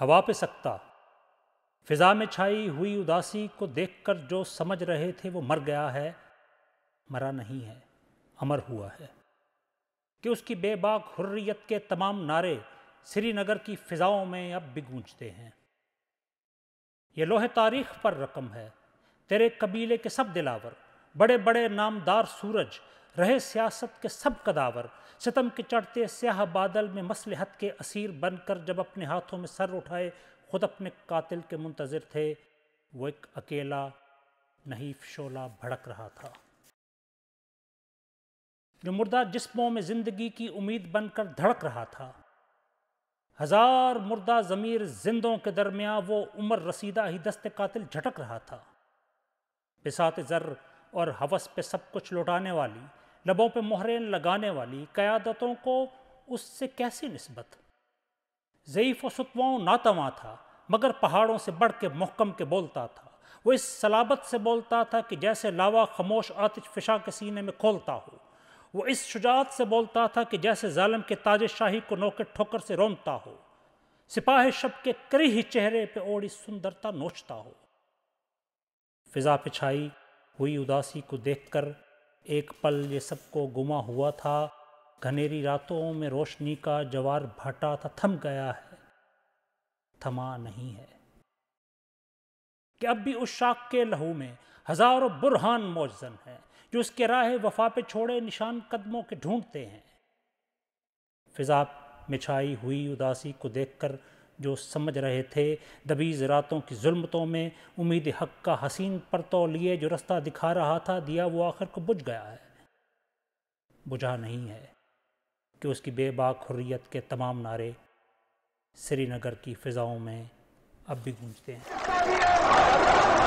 हवा पे सकता फिजा में छाई हुई उदासी को देखकर जो समझ रहे थे वो मर गया है मरा नहीं है अमर हुआ है कि उसकी बेबाक हुर्रियत के तमाम नारे श्रीनगर की फिजाओं में अब भी गूंजते हैं ये लोहे तारीख पर रकम है तेरे कबीले के सब दिलावर बड़े बड़े नामदार सूरज रहे सियासत के सब कदावर सितम के चढ़ते स्याह बादल में मसलहत के असीर बनकर जब अपने हाथों में सर उठाए खुद अपने कातिल के मुंतज़र थे वो एक अकेला नहीफ शोला भड़क रहा था जो मुर्दा जिस्मों में ज़िंदगी की उम्मीद बनकर धड़क रहा था हज़ार मुर्दा ज़मीर जिंदों के दरमियान वो उम्र रसीदा ही दस्त कातिल झटक रहा था बिसात ज़र और हवस पे सब कुछ लौटाने वाली लबों पर मोहरें लगाने वाली क़्यादतों को उससे कैसी नस्बत ज़यीफ़ व सतवाओं नातवा था मगर पहाड़ों से बढ़ के महकम के बोलता था वो इस सलाबत से बोलता था कि जैसे लावा खामोश आतिज फिशा के सीने में खोलता हो वो इस शुजात से बोलता था कि जैसे ालम के ताज शाही को नौके ठोकर से रोमता हो सिपाह शब के करी चेहरे पे ओढ़ी सुंदरता नोचता हो फिजा पिछाई हुई उदासी को देखकर एक पल ये सबको गुमा हुआ था घनेरी रातों में रोशनी का जवार भटा था थम गया है थमा नहीं है कि अब भी उस शाख के लहू में हजारों बुरहान मौजन है जो उसके राह वफा पे छोड़े निशान कदमों के ढूंढते हैं फिजा मिछाई हुई उदासी को देखकर जो समझ रहे थे दबीज़ रातों की जुल्मतों में उम्मीद हक का हसीन परतों लिए जो रास्ता दिखा रहा था दिया वो आखिर को बुझ गया है बुझा नहीं है कि उसकी बेबाक हुर्रियत के तमाम नारे श्रीनगर की फ़िज़ाओं में अब भी गूंजते हैं